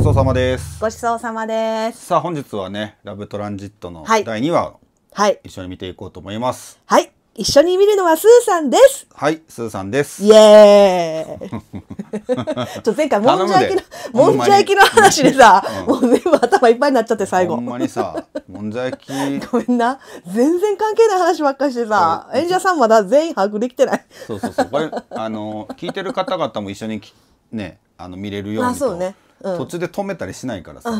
ちそうさまです。ごちそうさまです。さあ本日はね、ラブトランジットの第二話、はい、一緒に見ていこうと思います。はい。一緒に見るのはスーさんです。はい、スーさんです。イエーイ。と前回もんじゃ焼きのもんじゃ焼きの話でさ、もう全部頭いっぱいになっちゃって最後。ほんまにさ、もんじゃ焼き。ごめんな、全然関係ない話ばっかりしてさ、演者さんまだ全員把握できてない。そうそうそう。これあの聞いてる方々も一緒にね、あの見れるようにあ、そうね。途中で止めたりしないからさ、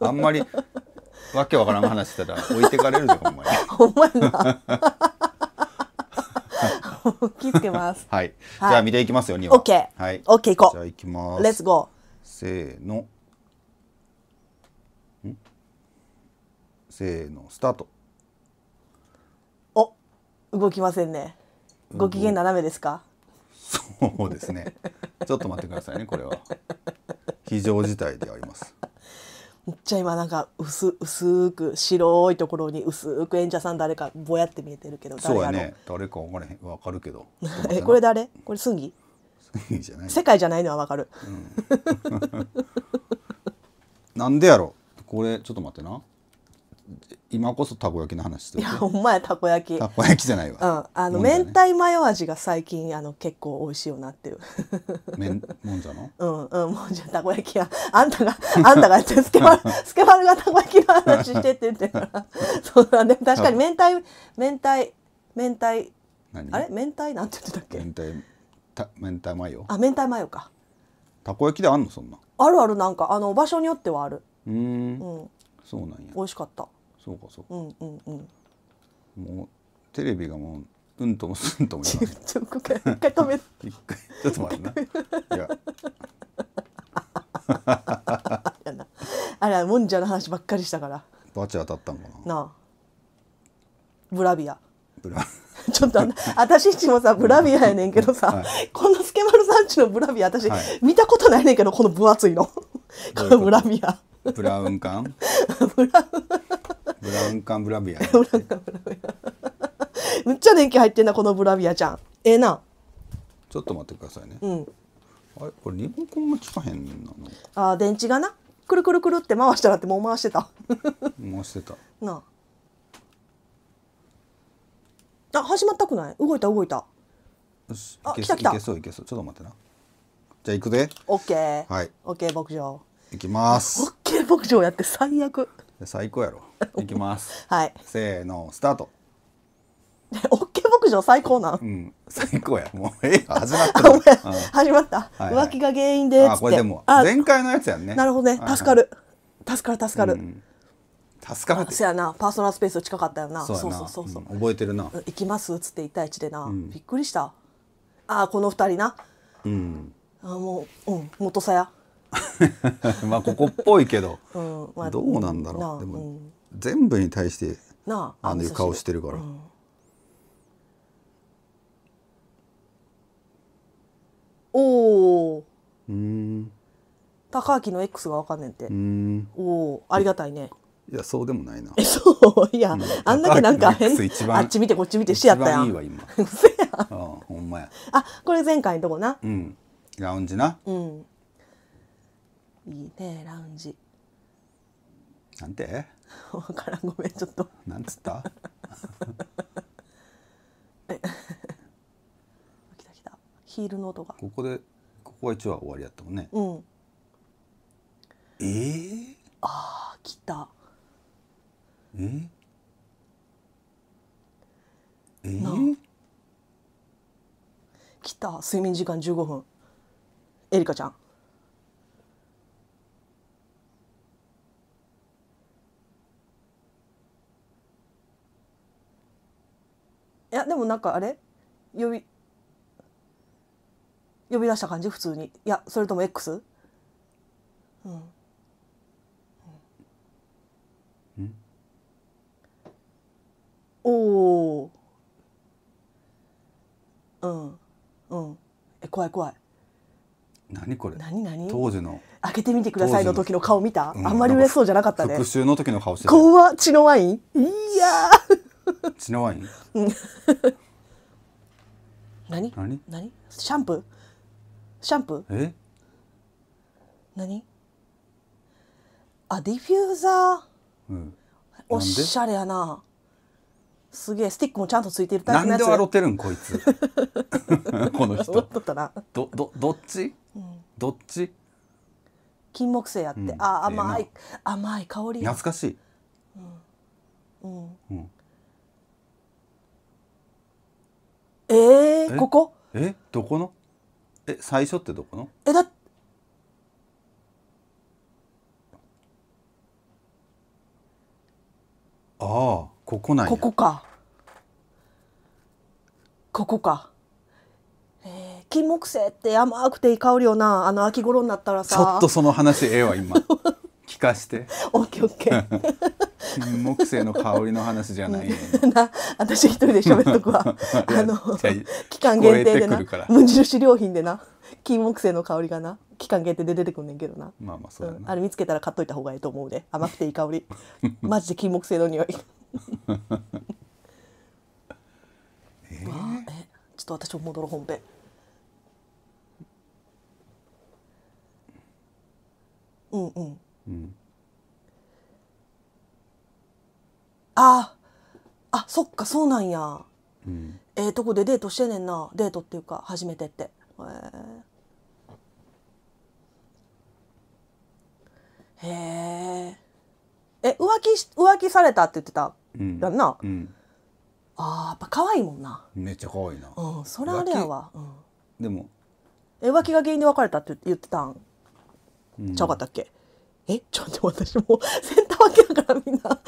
あんまりわけわからん話したら置いてかれるじゃんほんまに。な。気付けます。はい。じゃあ見ていきますよ、2話。OK。はい。OK 行こう。じゃあ行きます。Let's g せーの。んせーの、スタート。お動きませんね。ご機嫌斜めですかそうですね。ちょっと待ってくださいね、これは。非常事態であります。めっちゃ今なんか薄薄く白いところに薄く演者さん誰かぼやって見えてるけど誰そうやね誰か分からへん分かるけど えこれ誰これスギスギじゃない世界じゃないのは分かる、うん、なんでやろこれちょっと待ってな今こそたこ焼きの話していやお前たこ焼きたこ焼きじゃないわ、うん、あの、ね、明太マヨ味が最近あの結構美味しいようになってるめんもんじゃの うんうんもんじゃたこ焼きやあんたがあんたがやってスケバル スケバルがたこ焼きの話してって言ってるから そうだね確かに明太明太明太あれ明太なんて言ってたっけ明太た明太マヨあ明太マヨかたこ焼きであんのそんなあるあるなんかあの場所によってはあるうん、うん、そうなんや美味しかったそうかそうか。うんうんうん。もうテレビがもううんともすんとも言わない。ちょっと一回一回止め。一回ちょっと待ってな。いや。やなあれもんじゃの話ばっかりしたから。バチ当たったんかな。なあ。ブラビア。ブラ。ちょっとあ私んちもさブラビアやねんけどさ、はい、このスケマルさんちのブラビア私、はい、見たことないねんけどこの分厚いのこのブラビアブラウン管 ブラウンブラウン管ブラビアブラウン管ブラビアむっちゃ電気入ってんなこのブラビアちゃんええー、なちょっと待ってくださいねうんあれこれリモコンがつかへんなのあ電池がなくるくるくるって回したらってもう回してた回してた なああ始まったくない動いた動いたよしあ来た来たいけそういけそうちょっと待ってなじゃあ行くでオッケーはいオッケー牧場行きますオッケー牧場やって最悪最高やろ行 きますはいせーのスタート オッケー牧場最高なん、うん最高やもうええ始まった、うん、始まった、はいはい、浮気が原因であこれでも前回のやつやんねなるほどね助かる、はい、助かる助かる、うん、助かるそやなパーソナルスペース近かったよなそうそうそうそう、うん、覚えてるな「行きます」っつって1対1でな、びっくりしたああこの2人なうんあもううん元さや まあここっぽいけど、うんまあ、どうなんだろうでも、うん、全部に対してあのい顔してるから。うん、おおうん高明の X が分かんねんてうんおおありがたいねいやそうでもないなそう いや、うん、あんだけなんか変あっち見てこっち見てしやったやんいいわ今せやあほんまやあこれ前回のとこなうんラウンジなうんいいねラウンジなんて分からんごめんちょっとなんつったえ来た来たヒールの音がここでここは一話終わりやったもんねうんえー、ああ来たええー、来た睡眠時間15分エリカちゃんいやでもなんかあれ呼び呼び出した感じ普通にいやそれとも X? うん、うん、おおうんうんえ怖い怖い何これ何何当時の開けてみてくださいの時の顔見た、うん、あんまり嬉しそうじゃなかったね復讐の時の顔してた怖血のワインいや血のワイン何何何シャンプーシャンプーえ何あディフューザー、うん、おしゃれやなすげえスティックもちゃんとついてるタイプのやつなんで笑ってるんこいつ この人どどどっち、うん、どっち金木犀やって、うん、あ甘い、えー、甘い香り懐かしいうん、うん、うんえー、えここえどこのえ最初ってどこのえだああここなんここかここか、えー、金木犀って甘くていい香りよなあの秋頃になったらさちょっとその話ええわ今 聞かして。オッケーオッケー。木犀の香りの話じゃない、ね。な、私一人で喋っとくわ。あの期間限定でな、無印良品でな、金木犀の香りがな、期間限定で出てくんねんけどな。まあまあそう、うん、あれ見つけたら買っといた方がいいと思うで、甘くていい香り。マジで金木犀の匂い。えー、え、ちょっと私も戻ろう本編。うんうん。うん、ああそっかそうなんや、うん、ええー、とこでデートしてねんなデートっていうか初めてってへえへえ浮気し浮気されたって言ってた、うん、やんな、うん、あやっぱ可愛いもんなめっちゃ可愛いなうんそれあれやわ、うん、でもえ浮気が原因で別れたって言ってたん、うん、ちゃうかったっけえちょっと私もセンター分けだからみんな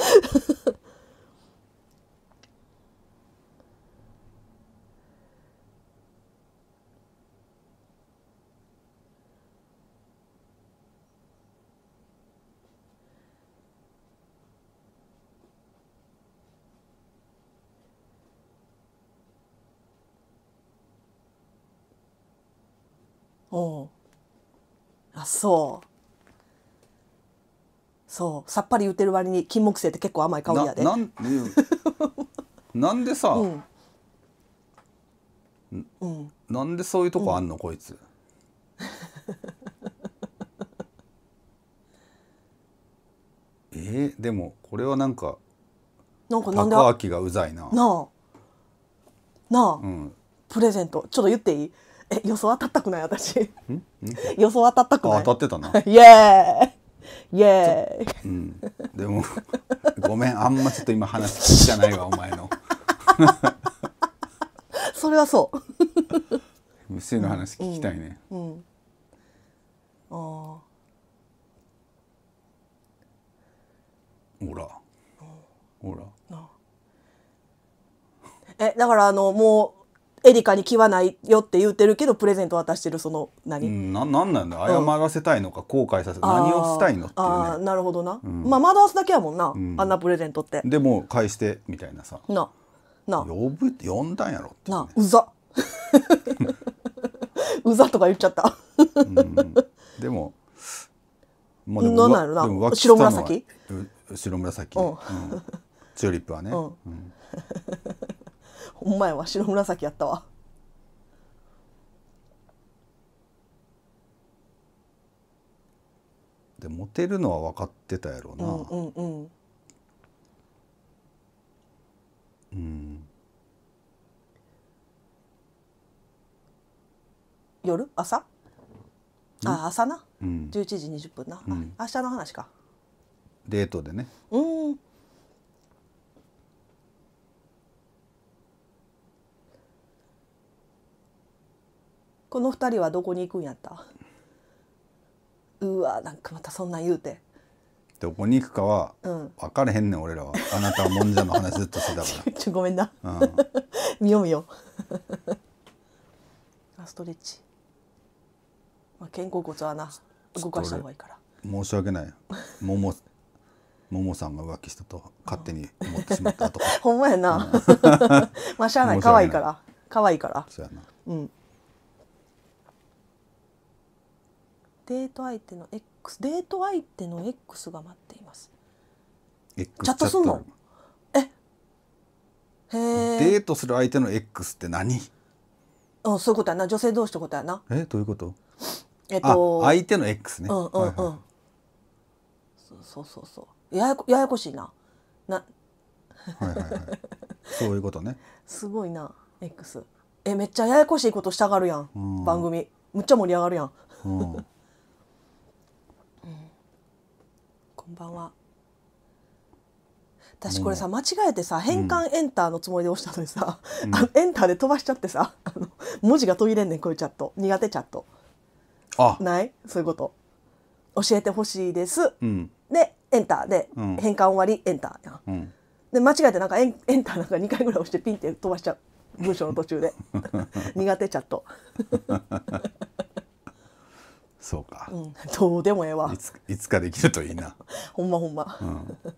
おうあそう。そうさっぱり言ってる割に金木犀って結構甘い香りやでななん なんでさ、うんうん、なんでそういうとこあんの、うん、こいつ えー、でもこれはなんかなんかなんで高明がうざいななあなあ、うん、プレゼントちょっと言っていいえ予想当たったくない私 予想当たったくない当たってたなイエーイイエーイ、うん、でも ごめんあんまちょっと今話聞きじゃないわお前の それはそう MC の話聞きたいね、うん、うん、ああほらほらえだからあのもうエリカに気はないよって言ってるけどプレゼント渡してるその何、うん、ななんなんだ謝らせたいのか、後悔させ、う何をしたいのっていうねああなるほどな、うん、まあ惑わすだけやもんな、うん、あんなプレゼントってでも返してみたいなさなな呼ぶって呼んだんやろって、ね、なうざ うざとか言っちゃったうん、でもまあなんなんやろな白紫白紫、うんチューリップはね、うんお前は白紫やったわ。でモテるのは分かってたやろうな。うんうんうんうん、夜朝あ朝な、うん、11時20分な、うん、明日の話かデートでねうんこの二人はどこに行くんやったうわなんかまたそんな言うてどこに行くかは分かれへんねん、俺らはあなたはもんじゃの話ずっとしてたから ちょごめんな、うん、見よう見よう あストレッチ、まあ、肩甲骨はな動かした方がいいから申し訳ないももももさんが浮気したと勝手に思ってしまったとかほんまやな、まあしゃあない可愛いから可愛いからそうやなうんデート相手の X デート相手の X が待っています。チャットすんの？え？へえ。デートする相手の X って何？うんそういうことやな女性同士ってことやな。えどういうこと？えっと相手の X ね。うんうんうん。はいはい、そうそうそうややややこしいな。な。はいはいはい。そういうことね。すごいな X。えめっちゃややこしいことしたがるやん、ん、番組むっちゃ盛り上がるやん、うんこんばんは私これさ間違えてさ変換エンターのつもりで押したのにさ、うん、あのエンターで飛ばしちゃってさあの文字が途切れんねんこういうチャット苦手チャットあないそういうこと教えてほしいです、うん、でエンターで、変換終わりエンターや、うん、で間違えてなんかエンエンターなんか2回ぐらい押してピンって飛ばしちゃう文章の途中で 苦手チャットそうか、うん、どうでもええわいついつかできるといいな ほんまほんま、うん、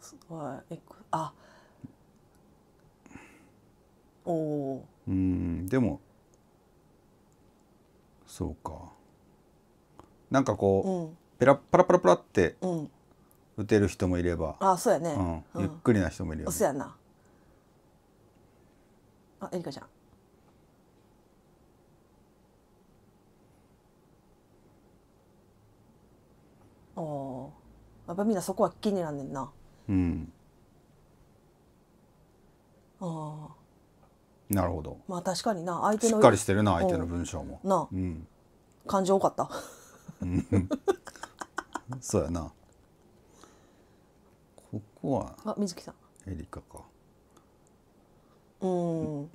すごいあおおうんでもそうかなんかこう、うん、ペラパラパラパラって、打てる人もいればあそうやね、うん、ゆっくりな人もいるよ、ね、そうやなあえりかちゃんああやっぱみんなそこは気になんねんなうんああなるほどまあ確かにな相手のしっかりしてるな相手の文章もなあうん感情多かった そうやなここはあ水木さんエリカかうん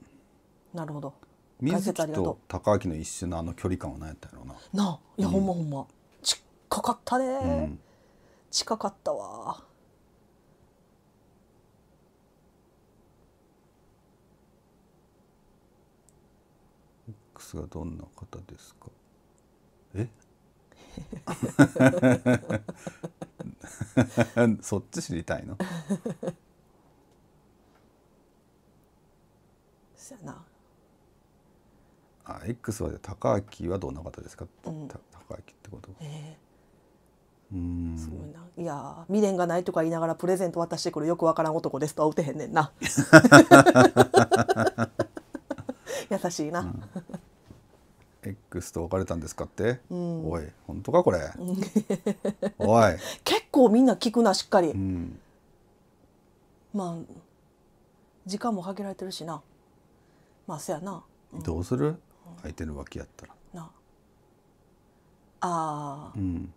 なるほど水木りと高明の一瞬のあの距離感は何やったやろうななあいや、ほんまほんまかかったね、うん、近かったわがどんな方ですかえ そっち知りたいのそやなあ X は高明はどんな方ですか、うん、高明ってこと、えーすごいないや未練がないとか言いながらプレゼント渡してくるよくわからん男ですとは打てへんねんな 優しいな、うん X と別れたんですかって、うん、おい本当かこれ おい結構みんな聞くなしっかり、うん、まあ時間も限られてるしなまあせやな、うん、どうする、相手の脇やったらなああ、うん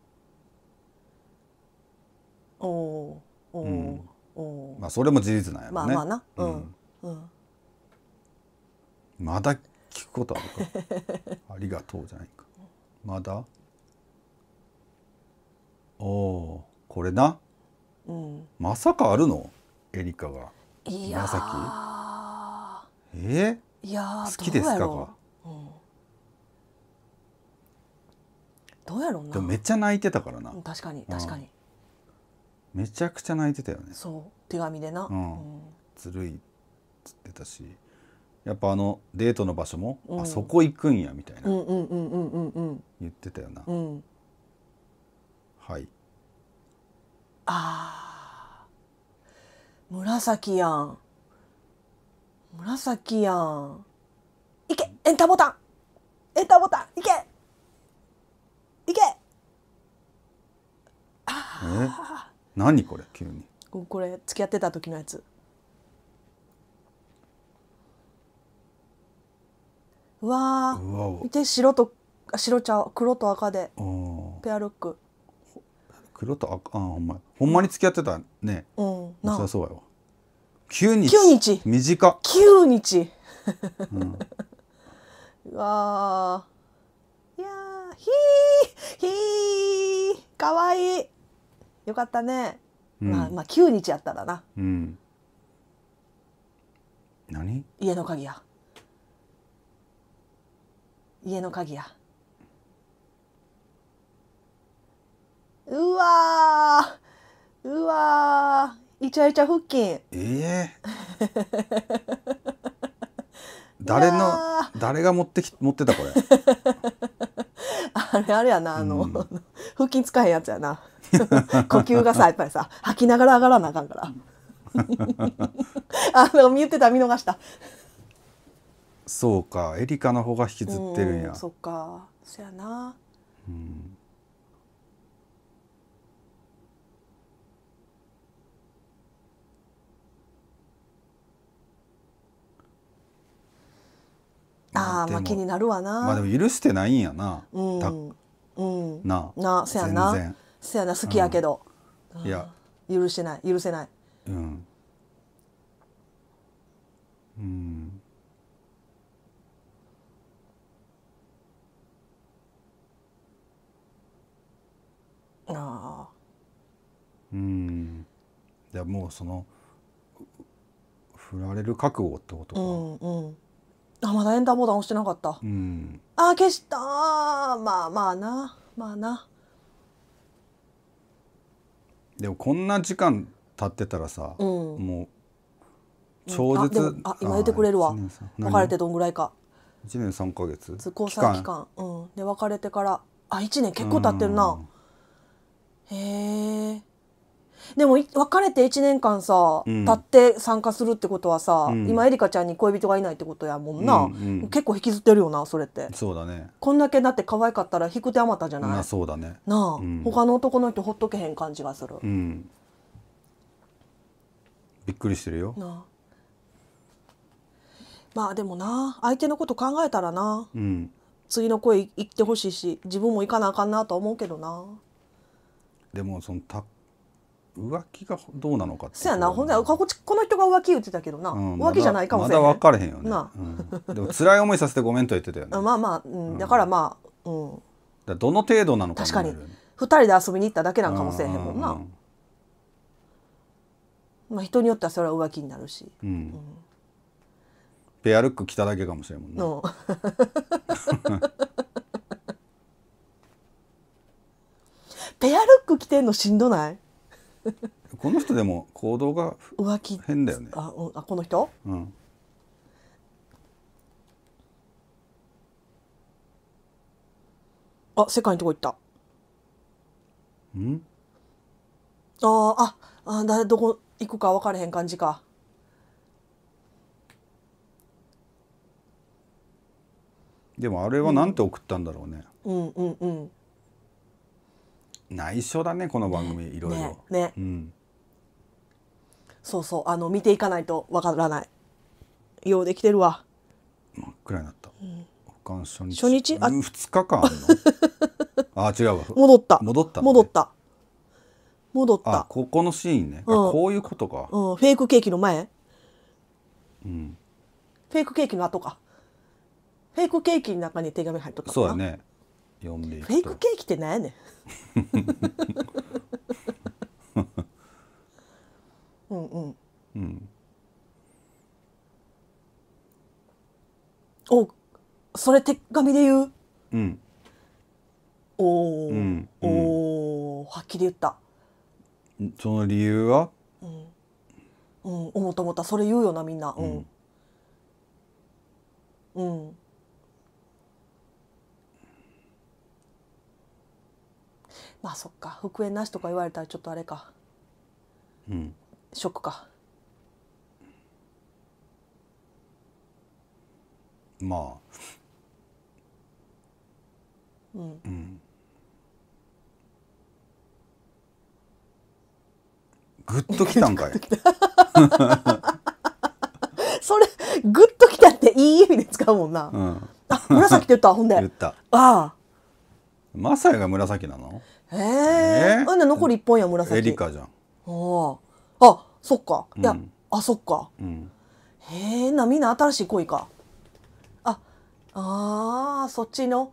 おおおおおまあそれも事実なんやろねまあまあなうん、うん、まだ聞くことあるか ありがとうじゃないかまだおおこれな、うん、まさかあるのエリカがいやーえー、いや好きですかか、うん、どうやろうなでもめっちゃ泣いてたからな確かに確かに、めちゃくちゃ泣いてたよねそう手紙でな、うんずるいっつってたしやっぱあのデートの場所も、うん、あそこ行くんやみたいな言ってたよな、うん、はいあ紫やん紫やんいけエンターボタンエンターボタンいけいけああ何これ急にこれ付き合ってた時のやつうわ見て白と白茶黒と赤でペアルック黒と赤あほんまほんまに付き合ってたねうんなさそうやわ9日9日短9日、うん、うわいやひーひーかわいいよかったね、うん、まあまあ九日やったらな、うん、何家の鍵や家の鍵やうわうわイチャイチャ腹筋ええ ー、誰の誰が持ってき持ってたこれ あれあれやなあの、うん、腹筋使えへんやつやな 呼吸がさやっぱりさ吐きながら上がらなあかんから あの見ってた見逃したそうかエリカの方が引きずってるんや、うん、そっかそやなうんあまあ気になるわなまあでも許してないんやな、うんうん、ななせやなせやな好きやけど、いや許してない許せないうんうんああうんいやもうその振られる覚悟ってことか、うんうんあまだエンターボタン押してなかった、うん、あ消したまあまあなまあなでもこんな時間経ってたらさ、うん、もう超絶、うん、あ今言ってくれるわ別れてどんぐらいか1年3か月交際期間うん、で別れてからあ1年結構経ってるな、へえでも別れて1年間さ、うん、経って参加するってことはさ、うん、今エリカちゃんに恋人がいないってことやもんな、うんうん、結構引きずってるよなそれってそうだねこんだけだって可愛かったら引く手あまたじゃない、まそうだねなあ、うん、他の男の人ほっとけへん感じがする、うん、びっくりしてるよなあまあでもな相手のこと考えたらな、うん、次の声行ってほしいし自分も行かなあかんなと思うけどなでもそのたっ浮気がどうなのかそやなほんなここの人が浮気言ってたけどな、うん、浮気じゃないかもしれないまだ分からへんよねな、うん、でも辛い思いさせてごめんと言ってたよね まあまあ、うん、だからまあ、うん、だどの程度なのか確かに2人で遊びに行っただけなんかもせえへんもんな、まあ、人によってはそれは浮気になるし、うんペアルック着ただけかもしれんもんね、ペアルック着てんのしんどないこの人でも行動が浮気変だよねああこの人、うん、あ世界のとこ行ったうんあああだどこ行くか分からへん感じかでもあれは何て送ったんだろうね、うん、うんうんうん内緒だねこの番組いろいろね、うん、そうそうあの見ていかないとわからないようできてるわ真っ暗になった、うん、初日初日あ2日間あるの あ違うわ戻った戻った、ね、戻った戻ったここのシーンね、うん、こういうことか、うん、フェイクケーキの前うんフェイクケーキの後かフェイクケーキの中に手紙入っとったそうだね読んでフェイクケーキって何やねんうんうんうんおそれ手紙で言ううんおお、うんうんおはっきり言った、その理由はうんうん、思った思ったそれ言うよなみんなうん、うんまあそっか復縁なしとか言われたらちょっとあれかうんショックかまあうんうんグッときたんかい それグッときたっていい意味で使うもんな、うん、あ紫って言ったほんで言ったああマサイが紫なのええー、あん残り一本や紫エリカじゃんああそっかいや、あそっか、うへえなみんな新しい恋かああ、そっちの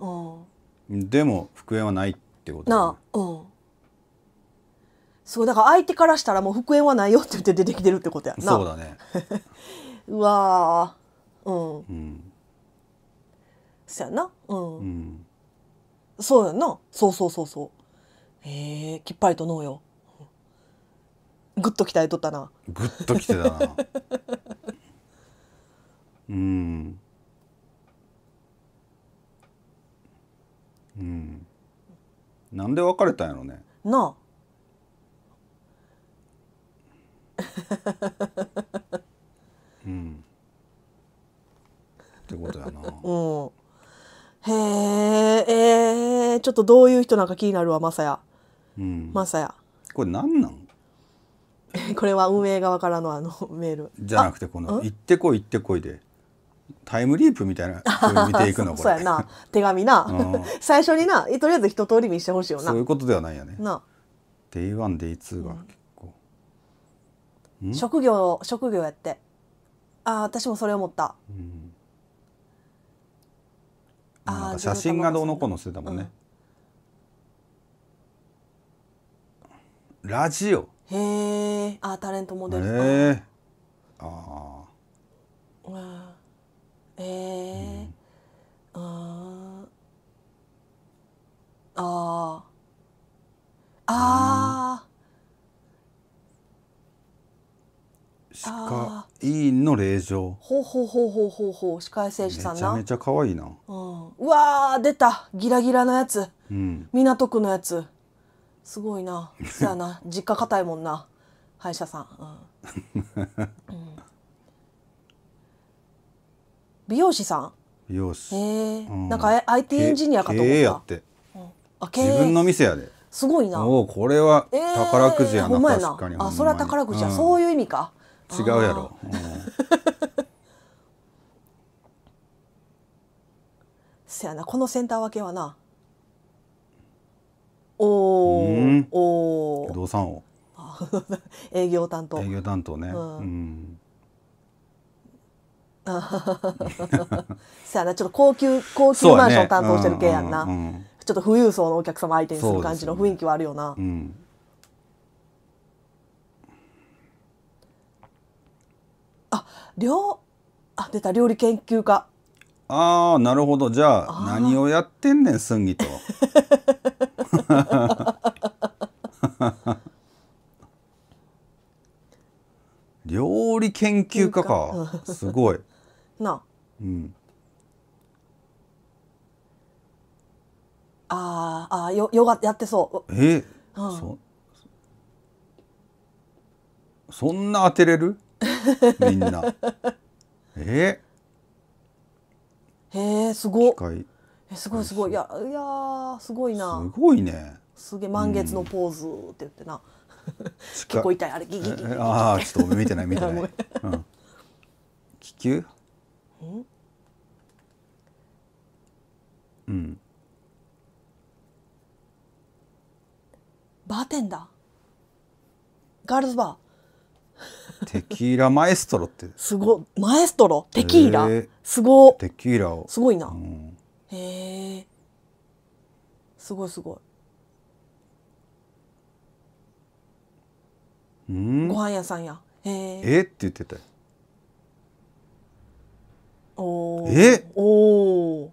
うんでも復縁はないってことなうんそうだから相手からしたらもう復縁はないよって言って出てきてるってことやそうだね うわうん、うん、そやなうん、うんそうやな。そうそうそうそう。ええー、きっぱりと脳よ。ぐっと鍛えとったな。ぐっときてたな。うん。うん。なんで別れたんやろね。なあ。うん。ってことやな。うん。へえ、えー、ちょっとどういう人なんか気になるわ、まさや。うん。まさや。これ何なん これは運営側からのあのメール。じゃなくてこの「行ってこい行ってこい」でタイムリープみたいな見ていくのこ そうやな。手紙な 最初にな、とりあえず一通り見してほしいよな。そういうことではないよねな Day1 Day2 が結構、うん職業、職業やって。ああ、私もそれ思った。うんなんか写真がどうのこうのしてたもんね、うん、ラジオへえあタレントモデルへああえー、うん、ああああ歯科医院の令嬢ほうほうほうほうほうほう歯科衛生士さんめちなゃめちゃ可愛いなうん、うわー出たギラギラのやつうん港区のやつすごいなそやな実家硬いもんな歯医者さん、うん うん美容師さん美容んへ師え、うんなんかえ IT エンジニアかと経営やっったてあ経営自分の店やですごいなおおこれは宝くじやな、ほんまやな確かにあそれは宝くじや、うんそういう意味か違うやろ、う せやなこのセンター分けはなおお、うお不動産を。営業担当営業担当ね、うん、せやなちょっと高級高級マンション担当してる系やんな、ねうんうん、ちょっと富裕層のお客様相手にする感じの雰囲気はあるよな、うんあ料あ出た料理研究家ああなるほどじゃあ何をやってんねんすんぎと。料理研究家かすごい。なうん。あああ、よよが、やってそう。えうん、そそんな当てれる？みんなえー、へえすごいえすごいすごいいやいやすごいなすごいねすげえ満月のポーズって言ってな、うん、結構痛いあれギギギギああちょっと見てない見てない、うん、気球うんうんバーテンダーガールズバー。テキーラマエストロってすごマエストロテキーラ、えー、すごテキーラをすごいな、うん、へえすごいすごいうんご飯屋さんやへええって言ってたよおえおお。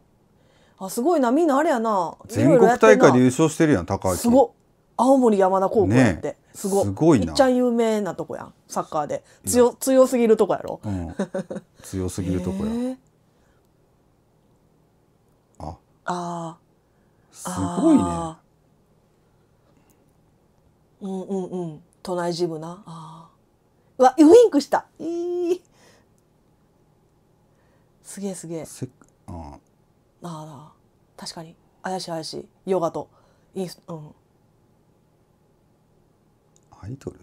あすごいなみんなあれやな全国大会で優勝してるやん高橋すご青森山田高校って、ねすごすごいめっちゃ有名なとこやんサッカーで強強すぎるとこやろ、うん、強すぎるとこや、えー、ああすごいねうんうんうん都内ジムなあうわウインクしたいいすげえすげえせあああ確かに怪しい怪しいヨガとインスうんアイドル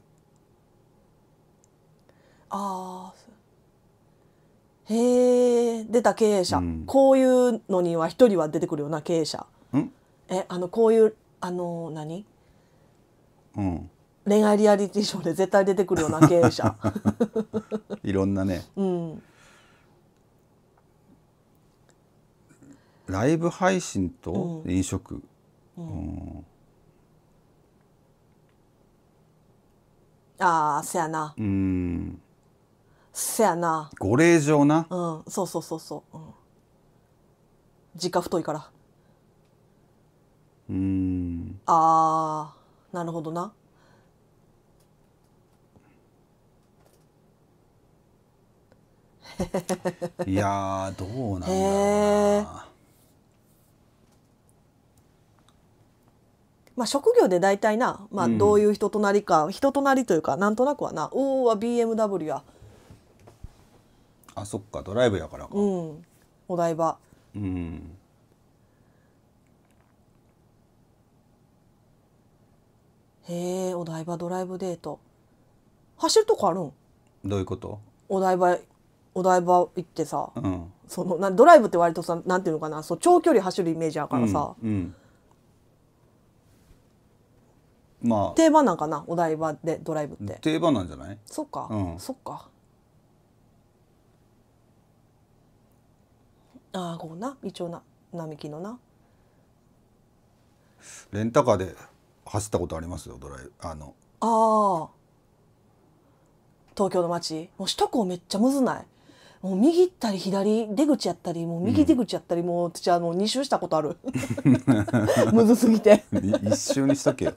ああへえ出た経営者、うん、こういうのには一人は出てくるような経営者えあのこういうあの何、うん、恋愛リアリティショーで絶対出てくるような経営者 いろんなね、うん、ライブ配信と飲食、うん、うんああせやなうんせやなご令嬢なうんそうそうそうそう、うん、実家太いからうんああなるほどないやどうなんだろうなまあ、職業で大体な、まあ、どういう人となりか、うん、人となりというかなんとなくはな「おお」は BMW やあそっかドライブやからか、うん、お台場うんへえお台場ドライブデート走るとこあるんどういうことお台場お台場行ってさ、うん、そのなドライブって割とさなんていうのかなそう長距離走るイメージやからさ、うん、うんまあ定番なんかなお台場でドライブって定番なんじゃないそっか、うん、そっかああこうな一応な並木のなレンタカーで走ったことありますよドライあのああ東京の街もう首都高めっちゃむずないもう右行ったり左出口やったりもう右出口やったり、もう私あの2周したことある むずすぎて一周にしとけよ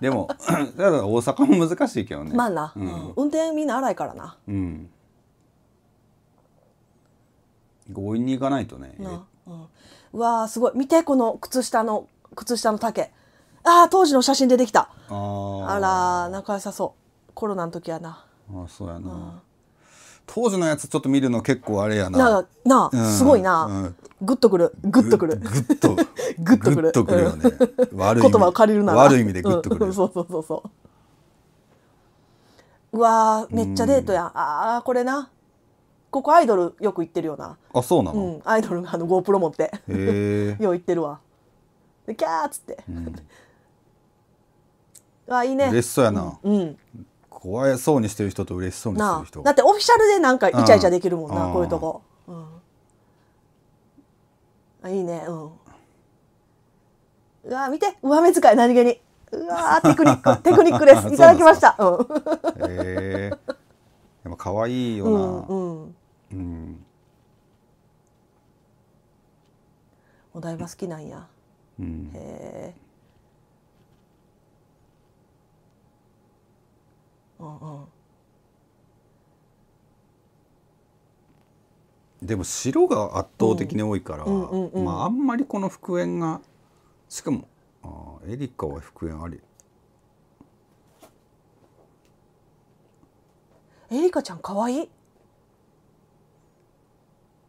でもだから大阪も難しいけどねまあな、うん、運転みんな荒いからなうん強引に行かないとねな、うん、うわーすごい見てこの靴下の靴下の丈ああ当時の写真出てきたああら仲良さそうコロナの時やなあそうやな、うん当時のやつちょっと見るの結構あれやな。なあ、すごいな。グッとくる。グッとくる。グッと。グッとくる。とくるよね。悪い言葉を借りるなら。悪い意味でグッとくる。そうそうそうそう。うわめっちゃデートやん。ああ、これな。ここアイドルよく行ってるよな。あ、そうなの。アイドルがあの GoPro 持って。よう行ってるわ。でキャーっつって。あ、いいね。れしそうやな。うん。怖いそうにしてる人と嬉しそうにしてる人だってオフィシャルでなんかイチャイチャできるもんな、うん、こういうとこ、うん、あいいねうんうわ見て上目遣い何気にうわテクニック テクニックですいただきましたう、うん、えー、でも可愛いよなうん、うん、お台場好きなんや、うん、へえうんうんでも白が圧倒的に多いから、うんうんうんまああんまりこの復縁がしかもあエリカは復縁ありエリカちゃん可愛い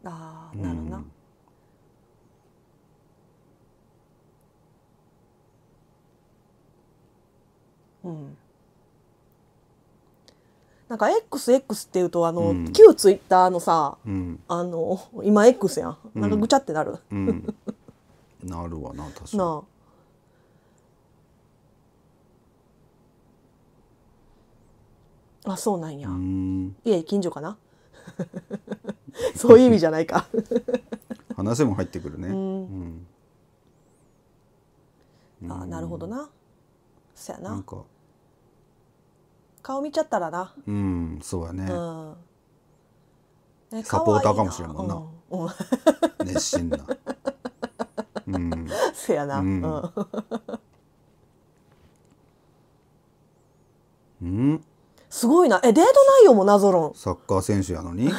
ああなるな、うんなんか XX っていうとあの、うん、旧ツイッターのさ、うん、あの今 X やんなんかぐちゃってなる、うん、なるわな確かにあそうなんやいえ、近所かな そういう意味じゃないか話も入ってくるね、うんあなるほどなそやななんか顔見ちゃったらなうんそうやね,、ねサポーターかもしれんもんな、うんうん、熱心なうんせやなうん、うん、すごいなえデート内容もなぞろんサッカー選手やのに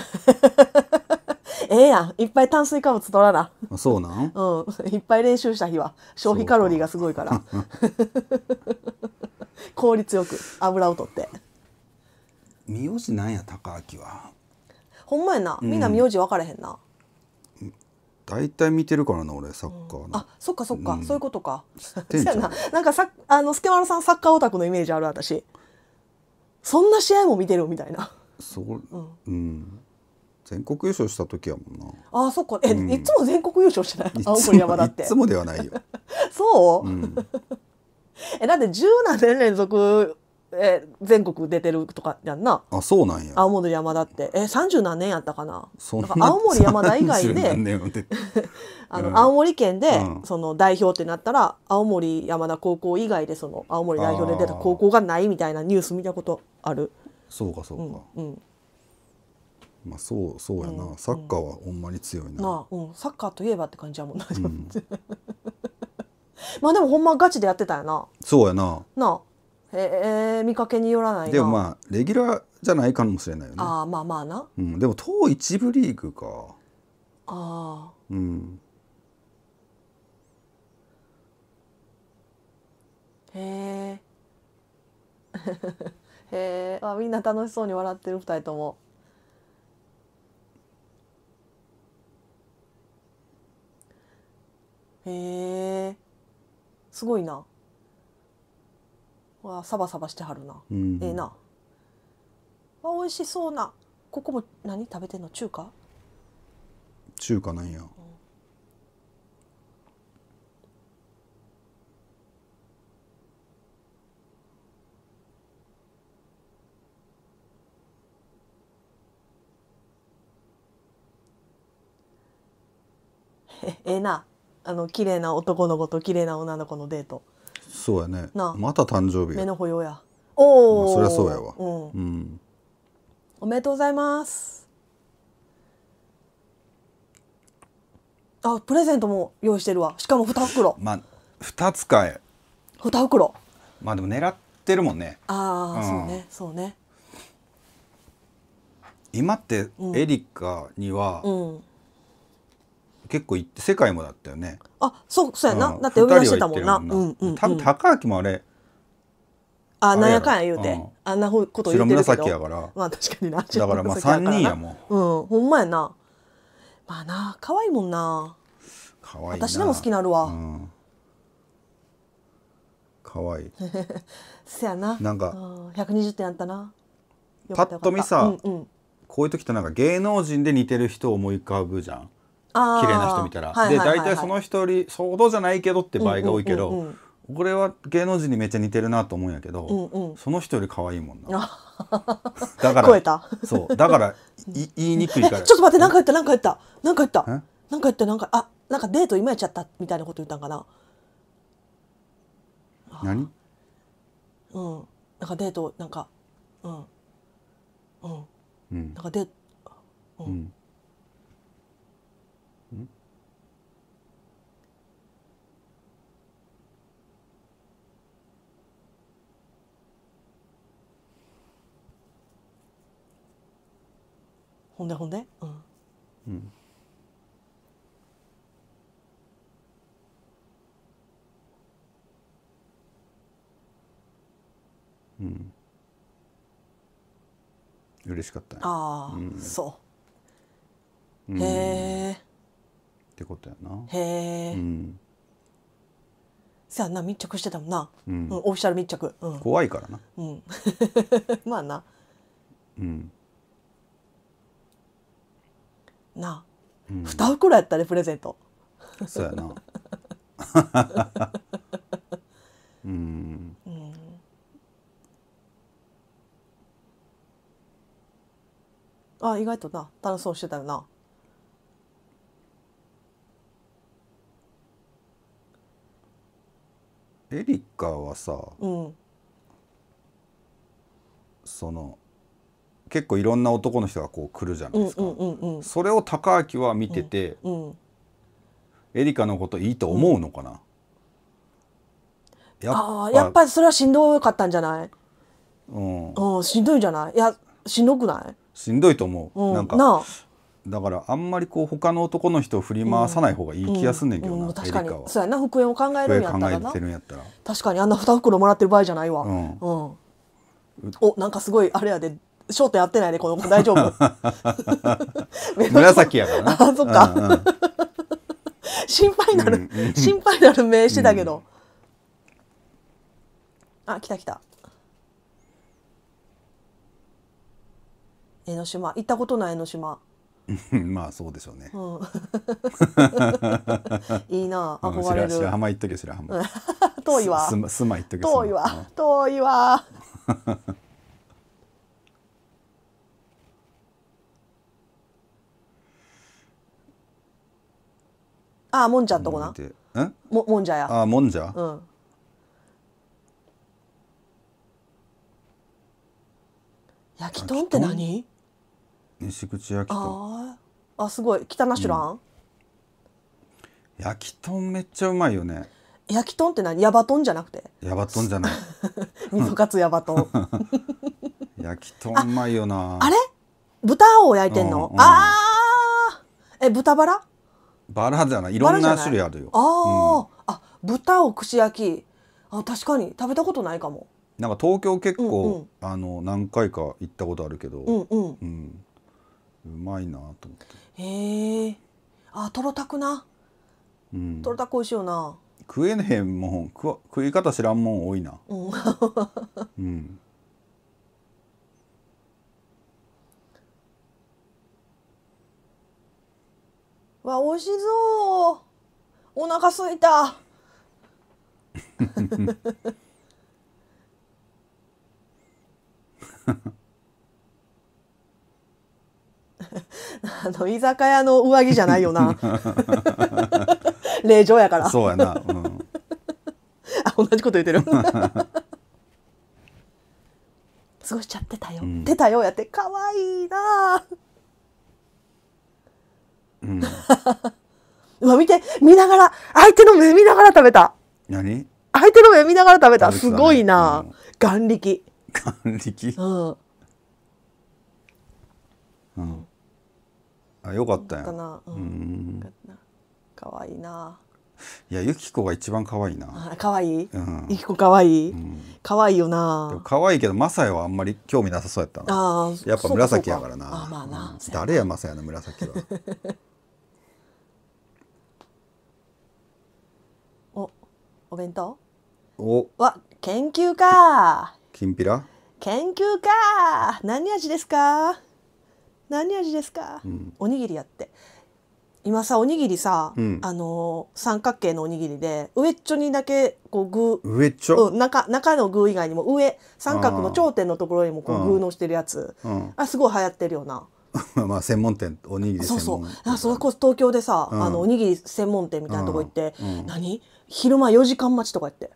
ええやんいっぱい炭水化物取らなあそうなんうんいっぱい練習した日は消費カロリーがすごいから 効率よく油を取って名字なんや高明はほんまやなみんな名字分からへんな、大体見てるからな俺サッカー、うん、あそっかそっか、うん、そういうことかそうやななんかさあの助丸さんサッカーオタクのイメージある私そんな試合も見てるみたいなそう、うん、うん、全国優勝した時やもんなああそっかえ、いつも全国優勝してない青森山だっていつもではないよ そう、えだって十何年連続え全国出てるとかやんなあそうなんや青森山田ってえ三十何年やったかなそか青森山田以外で あの青森県で、その代表ってなったら、うん、青森山田高校以外でその青森代表で出た高校がないみたいなニュース見たことあるそうかそうか、うん、うん、まあそうそうやな、うん、サッカーはほんまに強いなな、うん、サッカーといえばって感じやもんな、うん まあでもほんまガチでやってたよなそうやななあへえ見かけによらないなでもまあレギュラーじゃないかもしれないよねああまあまあなうん、でも当一部リーグかああうんへえ へえあみんな楽しそうに笑ってる二人ともへえすごいなわサバサバしてはるな、うん、ええなあ美味しそうなここも何食べてんの中華中華なんや、うん、ええなあの綺麗な男の子と綺麗な女の子のデートそうやねなまた誕生日目の保養やおお、まあそりゃそうやわうんうん、おめでとうございますあプレゼントも用意してるわしかも2袋まあ2つかえ2袋まあでも狙ってるもんねああ、うんそうねそうね今ってエリカにはうん結構行って世界もだったよねあそうそうやな、うん、だって呼び出してたもんなもんな、うんうん、多分高明もあれあなんやかんや言うて、うん、あんなこと言ってるけどやからまあ確かになだからまあ3人やもんうんほんまやなまあな可愛いもんな可愛い私でも好きなるわ、うんいい せやななんか、うん、120点やったなパッと見さ、うんうん、こういう時ってなんか芸能人で似てる人を思い浮かぶじゃん綺麗な人見たら。で大体その人よ相当じゃないけどって場合が多いけど、うんうんうんうん、これは芸能人にめっちゃ似てるなと思うんやけど、うんうん、その人より可愛いもんな。だからそうだからい言いにくいから。ちょっと待って何か言った何か言った何か言った何か言ったなんかあなんかデート今やっちゃったみたいなこと言ったんかな。何？うん。なんかデートなんかうんうん、うん、なんかデート、うん、うんほんでほんでうん、うん、うん、嬉しかったねああ、うん、そう、うん、へえってことやなへえ、さあな密着してたもんな、うんオフィシャル密着、うん、怖いからなうん まあなうんなあ、うん、2袋やったねプレゼントそうやな うん、うん、あ意外とな楽しそうしてたよなエリカはさ、うん、その結構いろんな男の人がこう来るじゃないですか、それを高明は見てて、うんうん、エリカのこといいと思うのかな、うん、やあやっぱりそれはしんどかったんじゃない、うんうん、しんどいじゃないいやしんどくないしんどいと思う、うん、なんかなだからあんまりこう他の男の人を振り回さない方がいい気がすんねんけどな、うんうん、確かにそうやな復縁を考えるんやったらな確かにあんな二袋もらってる場合じゃないわうん、おなんかすごいあれやで焦点合ってないねこの子大丈夫 紫やからな あそっか、うんうん、心配なる、うん、心配なる名詞だけど、うん、あ来た来た江ノ島行ったことない江ノ島 まあそうでしょうね、うん、いいな憧れる、うん、白浜行っとけ白浜遠いわすすま行っとけ遠いわ遠いわああもんじゃんとこなうももんじゃやああもんじゃうん焼き豚って何西口焼き豚ああすごい北ナシュラン、うん、焼き豚めっちゃうまいよね焼き豚って何ヤバんじゃなくてヤバんじゃない 味噌カツヤバ豚 焼き豚うまいよなあれ豚を焼いてんの、うんうん、ああえ豚バラバラじゃないいろんな種類あるよあ、うん、あ豚を串焼きあ確かに食べたことないかもなんか東京結構、うんうん、あの何回か行ったことあるけど、うんうんうん、うまいなと思ってへえあとろたくな、うん、とろたく美味しいよな食えねえもん食食い方知らんもん多いな、うん、うんわお味しそうお腹すいた あの居酒屋の上着じゃないよな令状やからそうやな、う ん、あ同じこと言ってる 過ごしちゃってたよ、うん、出たよやってかわいいなうん、うわ見て見ながら相手の目見ながら食べた何相手の目見ながら食べた、すごいな、うん、眼力眼力うんうん、あよかったやかな、うん、かわいいないやゆき子が一番かわいいなかわい、いゆき子かわいい、かわいいよな可愛いけどマサヤはあんまり興味なさそうやったなあやっぱ紫やからなあまあな、誰やマサヤの紫は お弁当おわ研究かきんぴら研究か何味ですか何味ですか、うん、おにぎりやって今さおにぎりさ、うん、あのー、三角形のおにぎりで上っちょにだけこう具上っちょ、うん、中中の具以外にも上三角の頂点のところにもこう具のしてるやつ、うあすごい流行ってるよな。まあ専門店おにぎりそうそうあそれこそ東京でさ、うん、あのおにぎり専門店みたいなとこ行って、うん、何昼間4時間待ちとかやって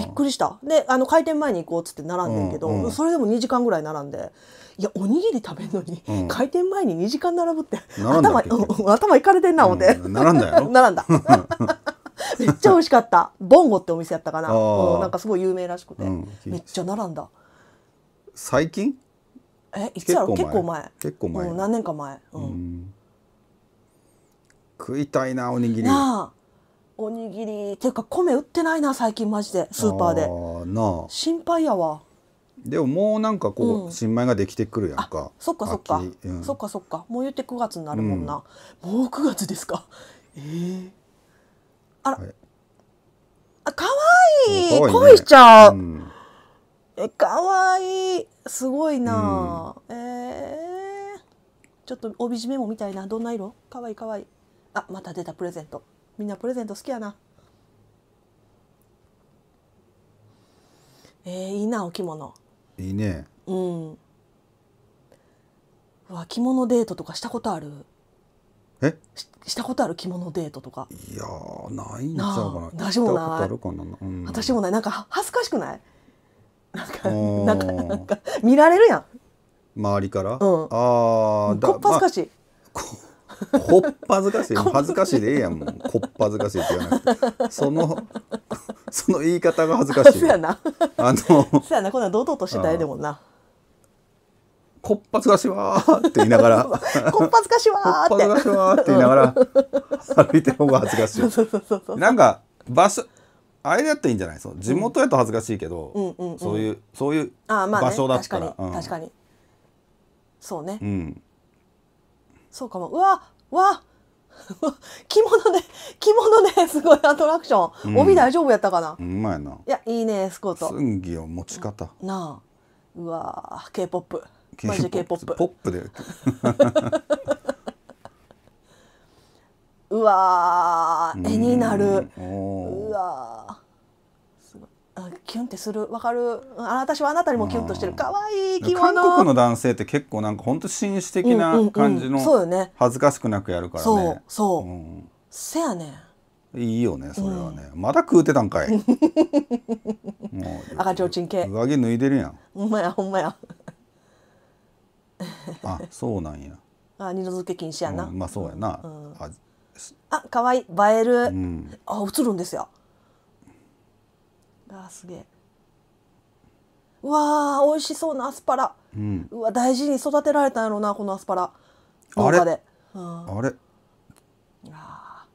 びっくりしたであの開店前に行こうっつって並んでんけど、うんうん、それでも2時間ぐらい並んでいやおにぎり食べるのに、うん、開店前に2時間並ぶって頭頭いかれてんな思って、うん、並んだよ 並んだ めっちゃ美味しかったボンゴってお店やったかな、うん、なんかすごい有名らしくて、めっちゃ並んだ最近えいつやろ結構前結構前、うん、何年か前、うん、食いたいなおにぎりなあおにぎりっていうか米売ってないな最近マジでスーパーであなあ心配やわでももうなんかこう、うん新米ができてくるやんかそっかそっかうんそっかそっかもう言って9月になるもんな、もう9月ですか ええあら、あかわいい可愛いね恋しちゃう、んえかわいいすごいな、ええちょっと帯締めもみたいなどんな色かわいいかわいいあまた出たプレゼントみんなプレゼント好きやなえー、いいなお着物いいねうんうわ着物デートとかしたことあるえししたことある着物デートとかいやないんちゃうかな私もない、うん、私もないなんか恥ずかしくないなんかなんかなんか見られるやん周りから、うん、ああこっずかしい、まあこっぱずかしい恥ずかしいでええやんもうこっぱずかしいって言わなくてそのその言い方が恥ずかしいそやなあのそやなこんな堂々としてたいでもんなこっぱずかしわーって言いながら こっぱずかしわーってこっぱずかしわーって言いながら歩いてる方が恥ずかしいなんか場所あれだったらいいんじゃないそう地元やと恥ずかしいけど、うんうんうん、そういうそういう場所だったら、あね、確かに、うん、確かにそうね、うん、そうかもうわわ 着物で着物ですごいアトラクション、うん、帯大丈夫やったかなうまいないやいいねスコート寸技を持ち方なあうわ k p o p マジ k p o p ポップで うわ 絵になる、うん、うわキュンってするわかるあな私はあなたにもキュンとしてる可愛い着物韓国の男性って結構なんか本当紳士的な感じの、恥ずかしくなくやるからねそうそう、うん、せやねいいよねそれはね、うん、まだ食うてたんかい もう赤ちょうちん系上着脱いでるやんほんまやほんまやあそうなんやあ二度漬け禁止やな、うん、まあそうやな、ああ可愛い映える、あ映るんですよあすげえうわー美味しそうなアスパラ、うん、うわ大事に育てられたんやろうなこのアスパラあれ、うん、あれあ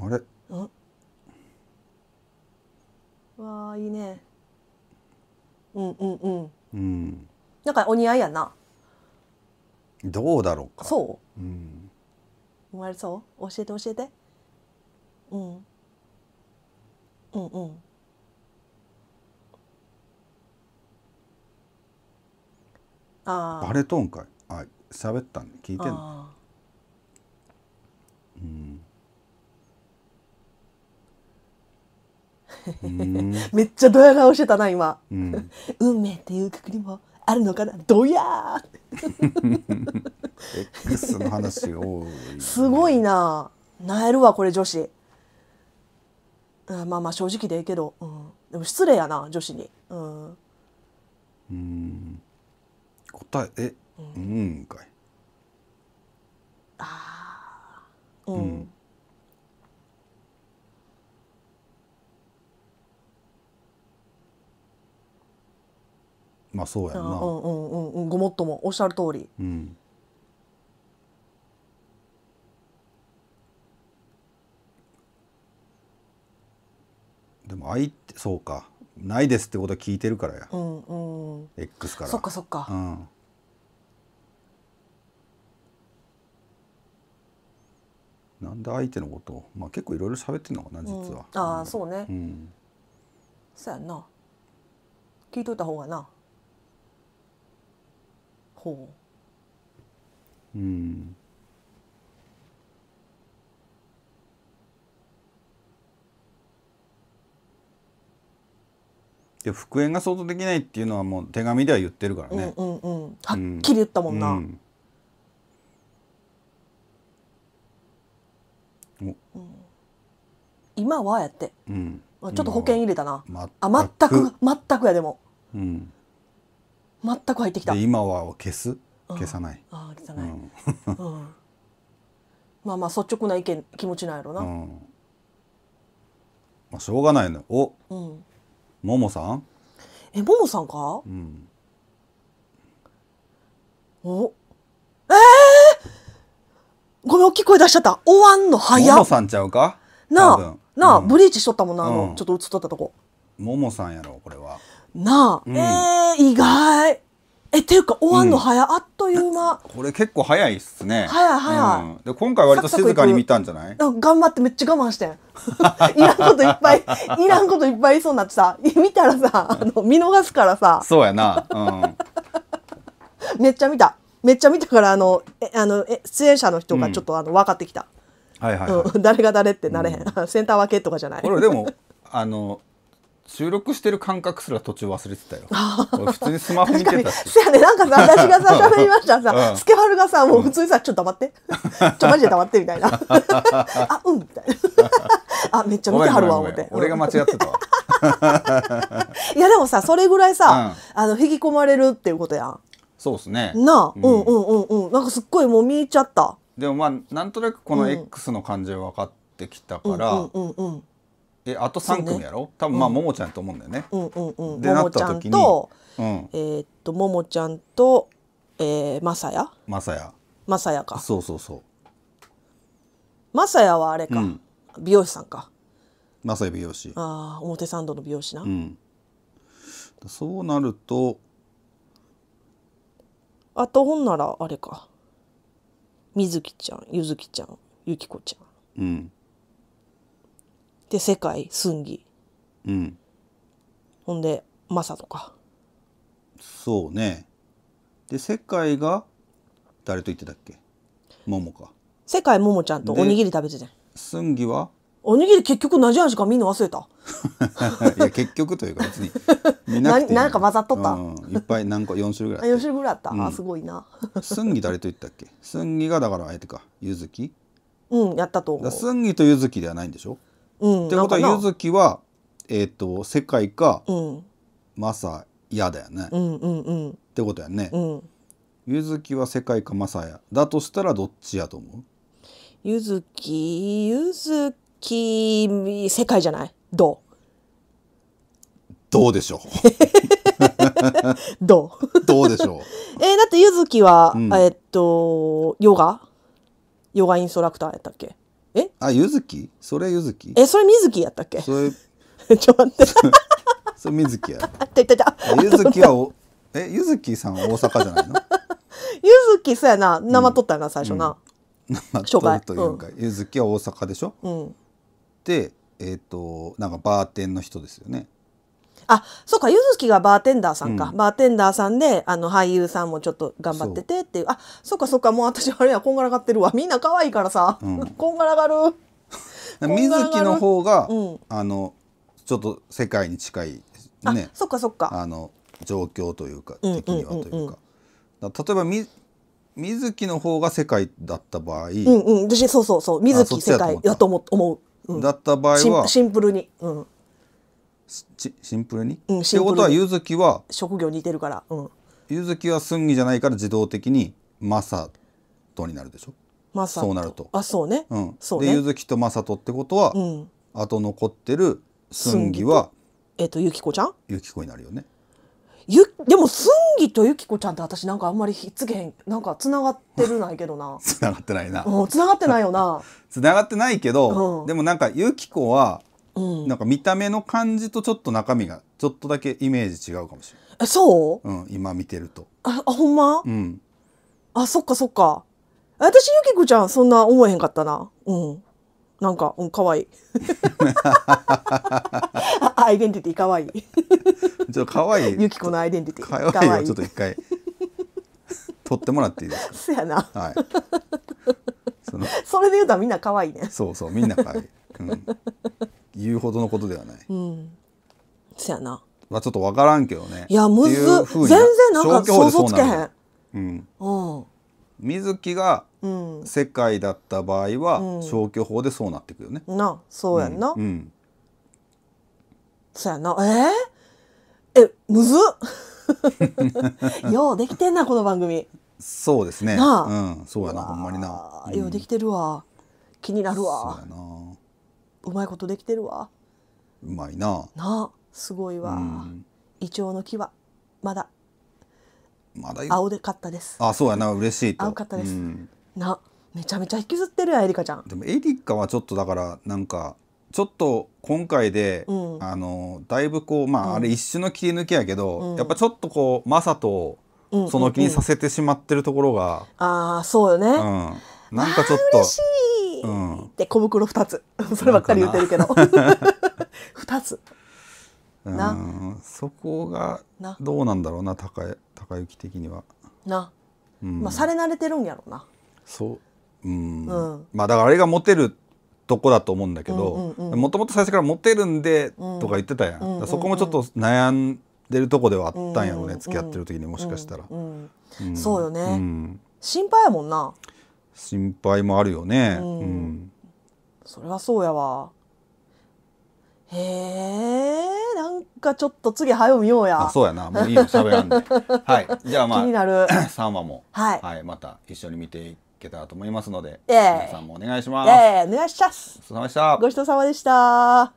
あれうんわあいいねうんうんうんうんなんかお似合いやなどうだろうかそう、うん、生まれそう教えて教えてうんうんうんバレトーンかいあ喋ったん、ね、聞いてんのうんめっちゃドヤ顔してたな今、うん、運命っていうくくりもあるのかなドヤ X の話多い、ね、すごいななえるわこれ女子あまあまあ正直でいいけど、うん、でも失礼やな女子にうんうん答ええ、うん、うんかいああうん、うん、まあそうやなうんうんうんごもっともおっしゃる通りうんでも相手そうかないですってことは聞いてるからや、うんうん、X からそっかそっか、うん、んで相手のことを、まあ、結構いろいろ喋ってんのかな実は、うん、ああそうね、うん、そうやな聞いといた方がなほううんで復縁が想像できないっていうのはもう手紙では言ってるからね、うんうんうん、はっきり言ったもんな、うん今はやって、うん、ちょっと保険入れたな、ま、あ全く全くやでも、うん、全く入ってきた今は消す消さないああ消さない、うんうん、まあまあ率直な意見気持ちなんやろうな、まあ、しょうがないのお、うん、ももさんえももさんか、おごめん大きい声出しちゃった終わんの早ももさんちゃうかなあなあ、うんブリーチしとったもんなあの、うんちょっと映っとったとこももさんやろこれはなあ、うんえー、意外えっていうか終わんの早、あっという間これ結構早いっすね早い早いうんで今回割と静かに見たんじゃないあ頑張ってめっちゃ我慢してんいらんこといっぱいいらんこといっぱいいそうになってさ見たらさあの見逃すからさそうやなうん めっちゃ見ためっちゃ見たからあのえあのえ出演者の人がちょっと、あの分かってきた、はいはい、誰が誰ってなれへん、センター分けとかじゃないこれでもあの収録してる感覚すら途中忘れてたよ。普通にスマホ見てたし。そやね、なんかさ、私がさ、喋りましたさ、うん、スケハルがさ、もう普通にさ、ちょっと黙って。ちょ、マジで黙ってみたいな。あ、うん、みたいな。あ、めっちゃ見てはるわ、思って。俺が間違ってたわ。いや、でもさ、それぐらいさ、あの、引き込まれるっていうことやん。そうですねなあ、うん、うんうんうんなんかすっごいもう見えちゃったでもまあなんとなくこの X の感じは分かってきたから、うん、うんうんうんえあと3組やろ、ね、多分まあ、ももちゃんと思うんだよね。うんうんうん、でなった時にももちゃんと、うん、えー、っとももちゃんと、えー、まさやまさやまさやかそうそうそうまさやはあれか、うん、美容師さんかまさや美容師ああ表参道の美容師な、うん、そうなるとあとほんならあれかみずきちゃんゆずきちゃんゆきこちゃん、うん、で世界すんぎ、うん、ほんでまさとかそうねで世界が誰と言ってたっけももか世界ももちゃんとおにぎり食べててすんぎはおにぎり結局同じ味かみんな忘れた いや結局というか別に 見なくていいか混ざっとった、うん、いっぱい何個4種類ぐらいあっ4種類ぐらいあった、あすごいなすんぎ誰と言ったっけすんぎがだからあえてかゆずきうんやったと思うすんぎとゆずきではないんでしょうんってことは柚ゆずきはえっ、と世界かうんマサヤだよね、うんうんうんってことやね、うんゆずきは世界かマサヤだとしたらどっちやと思うゆずきゆずき世界じゃないどうどうでしょう どうどうでしょうえー、だってゆずきは、うん、えー、っとヨガヨガインストラクターやったっけえあゆずきそれゆずきえそれみずきやったっけそれ ちょっと待って それみずきやゆずきはおえゆずきさんは大阪じゃないのゆずきそうやな生とったよな、うん、最初な、うん、生とるというか、ゆずきは大阪でしょうん、えーと、なんかバーテンの人ですよね。あそうか柚木がバーテンダーさんか、うん、バーテンダーさんであの俳優さんもちょっと頑張っててっていうあそうかそうかもう私あれやこんがらがってるわみんな可愛いからさ、うん、こんがらがる 水木の方が、うん、あのちょっと世界に近いねそっかそっかあの状況というか的にはというかうんうんうんうん、例えばみ水木の方が世界だった場合、うんうん、私そうそうそう水木世界だと思う。だった場合はシンプルに、うん、シンプルに、うん、ってことは柚月は職業似てるから、うん、柚月は寸儀じゃないから自動的にマサトになるでしょマサそうなるとあそうね、うん、そうねで柚月とマサトってことは、うん、あと残ってる寸儀はえっ、ー、とゆきこちゃんゆきこになるよねゆでもすんギとゆきこちゃんって私なんかあんまりひっつけへんなんかつながってるないけどなつな がってないなつながってないよなつな がってないけど、うん、でもなんかゆきこは、うん、なんか見た目の感じとちょっと中身がちょっとだけイメージ違うかもしれないえそう、うん、今見てるとああほんま、うん、あそっかそっか私ゆきこちゃんそんな思えへんかったなうんなんか、うん、可愛いい。アイデンティティ可愛いい。ちょっと可愛いい。ゆきこのアイデンティティ。可愛いいいいちょっと一回。取ってもらっていいですか。そやな。はい。その。それで言うと、みんな可愛いね。そうそう、みんな可愛い。うん。言うほどのことではない。うん。そやな。まあ、ちょっとわからんけどね。いや、むず。全然なんか想像つけへん。うん。うん。水木が世界だった場合は消去法でそうなってくるよね。なそうやんな。うん、そうやなえー、えむず ようできてんなこの番組。そうですね。なあ、うん、そうやなほんまにな。ようできてるわ。気になるわ。そうやな。うまいことできてるわ。うまいな。なあすごいわ。イチョウの木はまだまだ青で買ったですあそうやな嬉しい青かったです、うん、なめちゃめちゃ引きずってるやエリカちゃんでもエリカはちょっとだからなんかちょっと今回で、うん、あのだいぶこうまあ、あれ一瞬の切り抜きやけど、うん、やっぱちょっとこうマサとその気にさせてしまってるところが、うんうんうん、ああそうよね、うん、なんかちょっと嬉しい、うん、で小袋二つ そればっかり言ってるけど 二つなそこがどうなんだろうな高高行的には。な、うん、まあされ慣れてるんやろうな。そううん、うん、まあだからあれがモテるとこだと思うんだけどもともと最初からモテるんでとか言ってたやん、そこもちょっと悩んでるとこではあったんやろうね、付き合ってる時にもしかしたら。そうよね、心配やもんな。心配もあるよね。うんそれはそうやわ。へえなんかちょっと次早見ようやあそうやなもういいよ喋らんで はいじゃあまあ気になる三話 も、はいはい、また一緒に見ていけたらと思いますので、えー、皆さんもお願いします、えー、お願いしますお疲れ様でしたごちそうさまでした